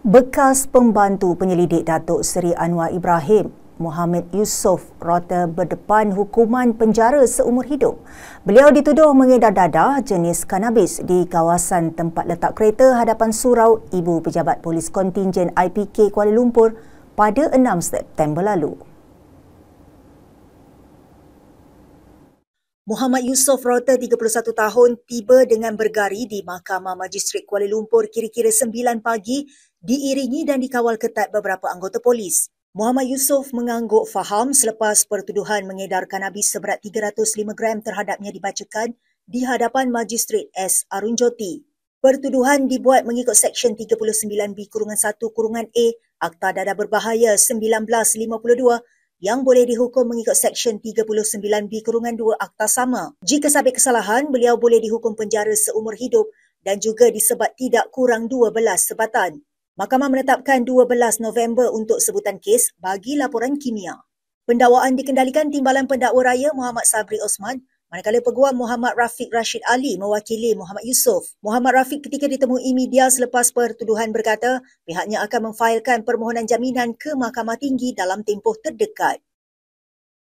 Bekas pembantu penyelidik Datuk Seri Anwar Ibrahim, Muhammad Yusof rota berdepan hukuman penjara seumur hidup. Beliau dituduh mengedar dadah jenis kanabis di kawasan tempat letak kereta hadapan surau ibu pejabat polis kontingen IPK Kuala Lumpur pada 6 September lalu. Muhammad Yusof Rota 31 tahun tiba dengan bergari di Mahkamah Majistret Kuala Lumpur kira-kira 9 pagi diiringi dan dikawal ketat beberapa anggota polis. Muhammad Yusof mengangguk faham selepas pertuduhan mengedar kanabis seberat 305 gram terhadapnya dibacakan di hadapan Majistret S. Arunjoti. Pertuduhan dibuat mengikut Seksyen 39B-1-A Akta Dada Berbahaya 1952 yang boleh dihukum mengikut Seksyen 39B Kurungan 2 Akta Sama. Jika sabit kesalahan, beliau boleh dihukum penjara seumur hidup dan juga disebat tidak kurang 12 sebatan. Mahkamah menetapkan 12 November untuk sebutan kes bagi laporan kimia. Pendakwaan dikendalikan Timbalan Pendakwa Raya Muhammad Sabri Osman Manakala peguam Muhammad Rafiq Rashid Ali mewakili Muhammad Yusof. Muhammad Rafiq ketika ditemui media selepas pertuduhan berkata pihaknya akan memfailkan permohonan jaminan ke Mahkamah Tinggi dalam tempoh terdekat.